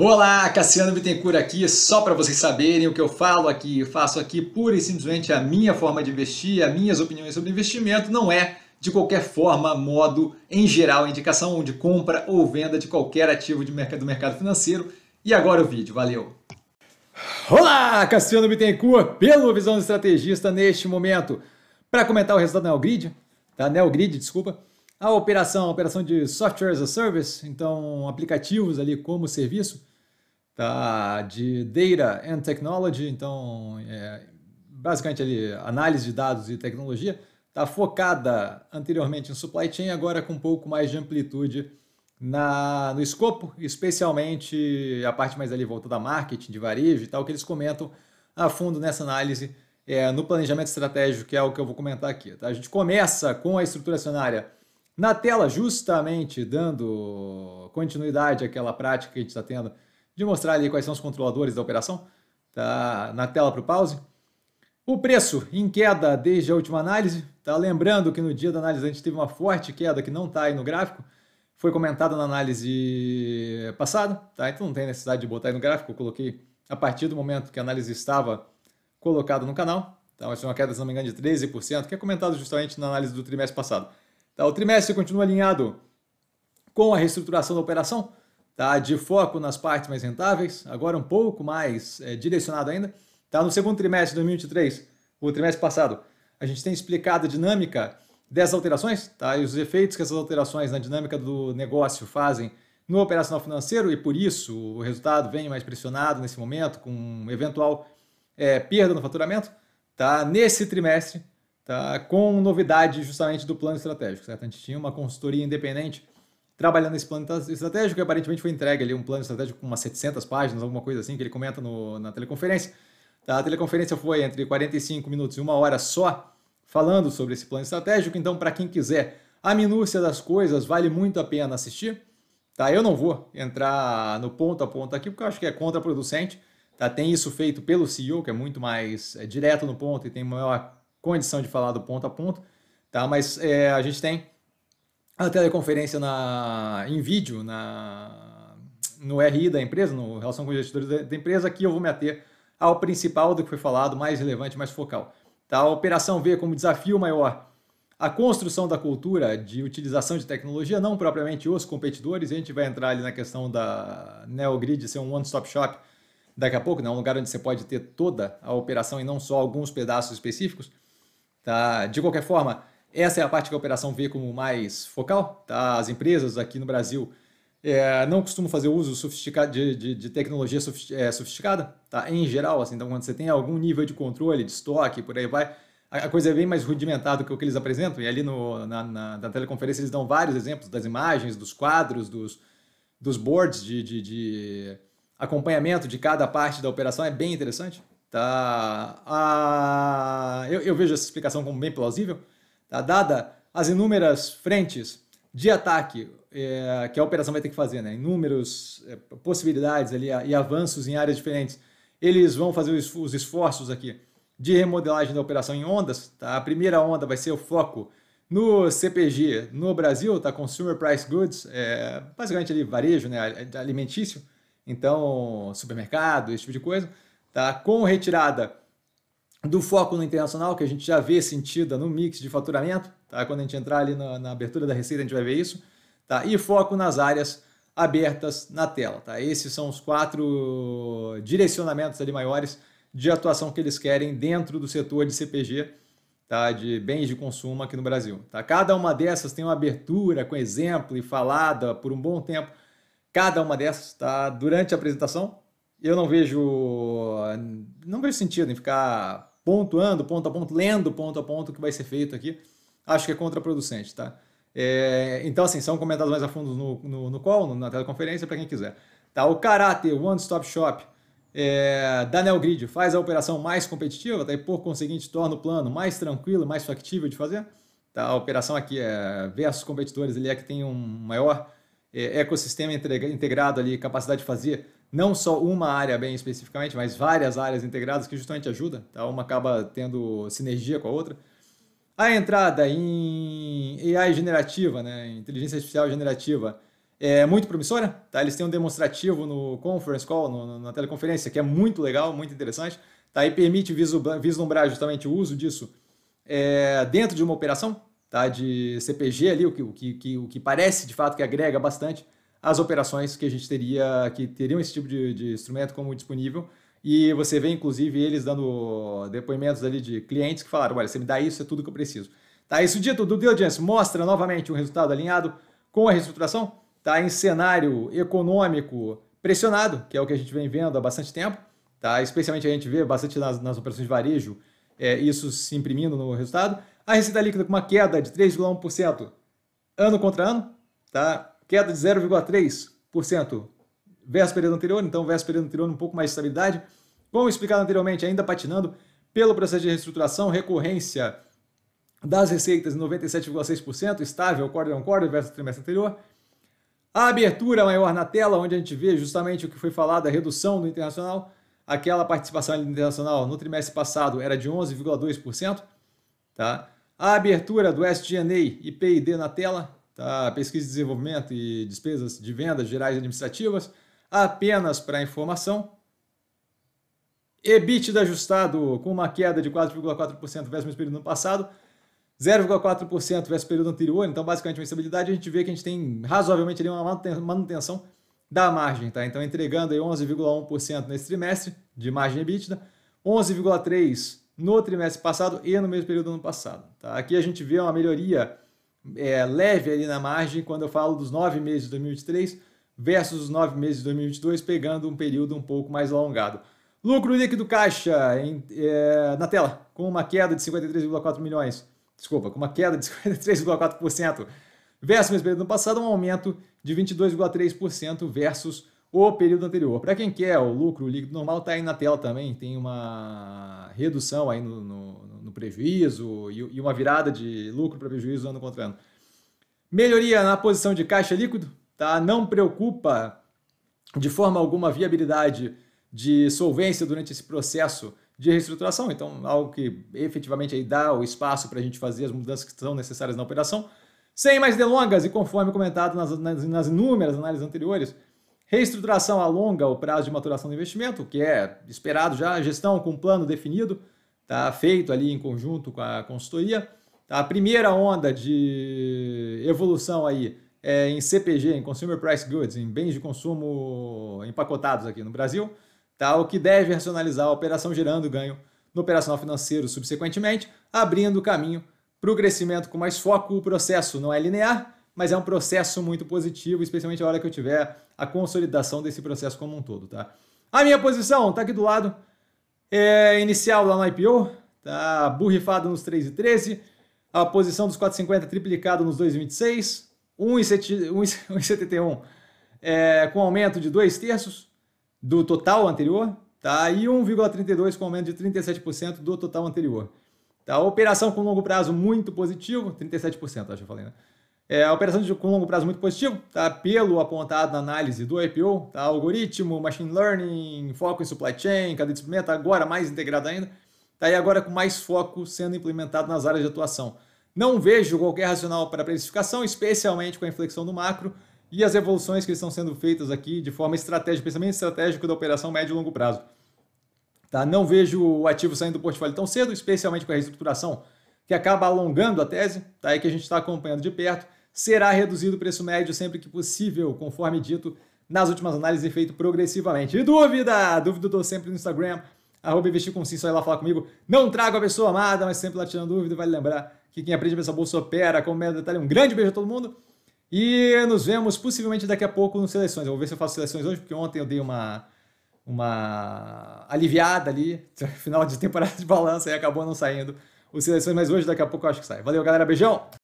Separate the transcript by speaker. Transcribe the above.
Speaker 1: Olá, Cassiano Bittencourt aqui, só para vocês saberem o que eu falo aqui, eu faço aqui pura e simplesmente a minha forma de investir, as minhas opiniões sobre investimento, não é de qualquer forma, modo, em geral, indicação de compra ou venda de qualquer ativo de mercado, do mercado financeiro. E agora o vídeo, valeu! Olá, Cassiano Bittencourt, pelo Visão do Estrategista neste momento, para comentar o resultado da Neogrid, da Neogrid, desculpa, a operação, a operação de Software as a Service, então aplicativos ali como serviço, tá? de Data and Technology, então é, basicamente ali, análise de dados e tecnologia, está focada anteriormente em supply chain, agora com um pouco mais de amplitude na, no escopo, especialmente a parte mais ali voltada da marketing, de varejo e tal, que eles comentam a fundo nessa análise é, no planejamento estratégico, que é o que eu vou comentar aqui. Tá? A gente começa com a estrutura acionária na tela, justamente dando continuidade àquela prática que a gente está tendo de mostrar ali quais são os controladores da operação. Tá na tela para o pause. O preço em queda desde a última análise. Tá lembrando que no dia da análise a gente teve uma forte queda que não está aí no gráfico. Foi comentada na análise passada, tá? Então não tem necessidade de botar aí no gráfico. Eu coloquei a partir do momento que a análise estava colocada no canal. Então, essa é uma queda, se não me engano, de 13%, que é comentado justamente na análise do trimestre passado. Tá, o trimestre continua alinhado com a reestruturação da operação tá? de foco nas partes mais rentáveis, agora um pouco mais é, direcionado ainda. Tá? No segundo trimestre de 2023, o trimestre passado, a gente tem explicado a dinâmica dessas alterações tá? e os efeitos que essas alterações na dinâmica do negócio fazem no operacional financeiro e por isso o resultado vem mais pressionado nesse momento, com eventual é, perda no faturamento, tá? nesse trimestre, tá? com novidade justamente do plano estratégico. Certo? A gente tinha uma consultoria independente trabalhando nesse plano estratégico, que aparentemente foi entregue ali um plano estratégico com umas 700 páginas, alguma coisa assim, que ele comenta no, na teleconferência. Tá? A teleconferência foi entre 45 minutos e uma hora só, falando sobre esse plano estratégico. Então, para quem quiser a minúcia das coisas, vale muito a pena assistir. Tá? Eu não vou entrar no ponto a ponto aqui, porque eu acho que é contraproducente. Tá? Tem isso feito pelo CEO, que é muito mais é, direto no ponto e tem maior condição de falar do ponto a ponto. Tá? Mas é, a gente tem a teleconferência na, em vídeo na, no RI da empresa, no relação com os gestores da, da empresa, aqui eu vou me ater ao principal do que foi falado, mais relevante, mais focal. Tá? A operação vê como desafio maior a construção da cultura de utilização de tecnologia, não propriamente os competidores, a gente vai entrar ali na questão da NeoGrid ser um one-stop shop daqui a pouco, né? um lugar onde você pode ter toda a operação e não só alguns pedaços específicos. Tá? De qualquer forma, essa é a parte que a operação vê como mais focal. Tá? As empresas aqui no Brasil é, não costumam fazer uso sofisticado de, de, de tecnologia é, sofisticada, tá? em geral. Assim, então, quando você tem algum nível de controle, de estoque, por aí vai, a coisa é bem mais rudimentada do que o que eles apresentam. E ali no, na, na, na, teleconferência eles dão vários exemplos das imagens, dos quadros, dos, dos boards de, de, de acompanhamento de cada parte da operação. É bem interessante. Tá? Ah, eu, eu vejo essa explicação como bem plausível. Tá dada as inúmeras frentes de ataque é, que a operação vai ter que fazer, né? Inúmeras é, possibilidades ali e avanços em áreas diferentes. Eles vão fazer os esforços aqui de remodelagem da operação em ondas. Tá? A primeira onda vai ser o foco no CPG no Brasil, tá? Consumer Price Goods, é, basicamente ali varejo, né? Alimentício, então supermercado, esse tipo de coisa, tá? Com retirada do foco no internacional, que a gente já vê sentida no mix de faturamento, tá? quando a gente entrar ali na, na abertura da receita a gente vai ver isso, tá? e foco nas áreas abertas na tela. Tá? Esses são os quatro direcionamentos ali maiores de atuação que eles querem dentro do setor de CPG, tá? de bens de consumo aqui no Brasil. Tá? Cada uma dessas tem uma abertura com exemplo e falada por um bom tempo, cada uma dessas tá? durante a apresentação. Eu não vejo não vejo sentido em ficar pontuando, ponto a ponto, lendo ponto a ponto o que vai ser feito aqui. Acho que é contraproducente, tá? É, então, assim, são comentados mais a fundo no, no, no call, na teleconferência, para quem quiser. Tá? O caráter One Stop Shop é, da Nelgrid faz a operação mais competitiva, tá? e por conseguinte torna o plano mais tranquilo, mais factível de fazer. Tá? A operação aqui é versus competidores, ele é que tem um maior é, ecossistema integrado ali, capacidade de fazer não só uma área bem especificamente, mas várias áreas integradas que justamente ajudam, tá? uma acaba tendo sinergia com a outra. A entrada em AI generativa, né? inteligência artificial generativa, é muito promissora. Tá? Eles têm um demonstrativo no conference call, no, na teleconferência, que é muito legal, muito interessante. Tá? E permite vislumbrar justamente o uso disso é, dentro de uma operação tá? de CPG ali, o que, o, que, o que parece de fato que agrega bastante as operações que a gente teria, que teriam esse tipo de, de instrumento como disponível. E você vê, inclusive, eles dando depoimentos ali de clientes que falaram: olha, você me dá isso, é tudo que eu preciso. Tá, isso dito, do diligence mostra novamente um resultado alinhado com a reestruturação, tá em cenário econômico pressionado, que é o que a gente vem vendo há bastante tempo, tá? Especialmente a gente vê bastante nas, nas operações de varejo, é, isso se imprimindo no resultado. A receita líquida com uma queda de 3,1% ano contra ano, tá? queda de 0,3% versus período anterior, então versus período anterior um pouco mais de estabilidade. Como explicado anteriormente, ainda patinando pelo processo de reestruturação, recorrência das receitas em 97,6%, estável quarter on quarter versus trimestre anterior. A abertura maior na tela, onde a gente vê justamente o que foi falado, a redução do internacional. Aquela participação internacional no trimestre passado era de 11,2%. Tá? A abertura do SGNI e P&D na tela, tá? pesquisa e desenvolvimento e despesas de vendas gerais administrativas, apenas para informação. EBITDA ajustado com uma queda de 4,4% versus o mesmo período no passado, 0,4% versus o período anterior, então basicamente uma estabilidade, a gente vê que a gente tem razoavelmente ali uma manutenção da margem, tá? Então entregando aí 11,1% nesse trimestre de margem EBITDA, 11,3 no trimestre passado e no mesmo período do ano passado, tá? Aqui a gente vê uma melhoria é, leve ali na margem quando eu falo dos nove meses de 2023 versus os nove meses de 2022, pegando um período um pouco mais alongado. Lucro líquido caixa em, é, na tela, com uma queda de 53,4 milhões. Desculpa, com uma queda de 53,4% versus o mesmo período passado, um aumento de 22,3% versus o período anterior. Para quem quer, o lucro líquido normal está aí na tela também, tem uma redução aí no, no, no prejuízo e, e uma virada de lucro para prejuízo ano contra ano. Melhoria na posição de caixa líquido, tá? Não preocupa de forma alguma a viabilidade de solvência durante esse processo de reestruturação, então algo que efetivamente aí dá o espaço para a gente fazer as mudanças que são necessárias na operação. Sem mais delongas, e conforme comentado nas, nas, nas inúmeras análises anteriores, reestruturação alonga o prazo de maturação do investimento, que é esperado já, gestão com plano definido, tá? feito ali em conjunto com a consultoria. Tá? A primeira onda de evolução aí é em CPG, em Consumer Price Goods, em bens de consumo empacotados aqui no Brasil, tá? o que deve racionalizar a operação gerando ganho no operacional financeiro subsequentemente, abrindo caminho para o crescimento com mais foco. O processo não é linear, mas é um processo muito positivo, especialmente a hora que eu tiver a consolidação desse processo como um todo. Tá? A minha posição está aqui do lado é, inicial lá no IPO, tá burrifado nos 3,13. A posição dos 4,50 triplicado nos 2,26. 1,71 é, com aumento de 2 terços do total anterior. Tá? E 1,32 com aumento de 37% do total anterior. Tá? Operação com longo prazo muito positivo, 37%, acho que eu falei, né? É, a operação de longo prazo muito positivo, tá? pelo apontado na análise do IPO, tá? algoritmo, machine learning, foco em supply chain, cadeia de suprimento, agora mais integrado ainda, tá? e agora com mais foco sendo implementado nas áreas de atuação. Não vejo qualquer racional para precificação, especialmente com a inflexão do macro e as evoluções que estão sendo feitas aqui de forma estratégica, pensamento estratégico da operação médio e longo prazo. Tá? Não vejo o ativo saindo do portfólio tão cedo, especialmente com a reestruturação, que acaba alongando a tese, tá? É que a gente está acompanhando de perto será reduzido o preço médio sempre que possível, conforme dito nas últimas análises feito progressivamente. E dúvida? Dúvida eu sempre no Instagram, arroba investir com sim, só ir lá falar comigo. Não trago a pessoa amada, mas sempre lá tirando dúvida. Vale lembrar que quem aprende a pensar bolsa opera, como é detalhe. Um grande beijo a todo mundo. E nos vemos possivelmente daqui a pouco no Seleções. Eu vou ver se eu faço seleções hoje, porque ontem eu dei uma, uma aliviada ali, final de temporada de balança e acabou não saindo o Seleções, mas hoje daqui a pouco eu acho que sai. Valeu, galera. Beijão!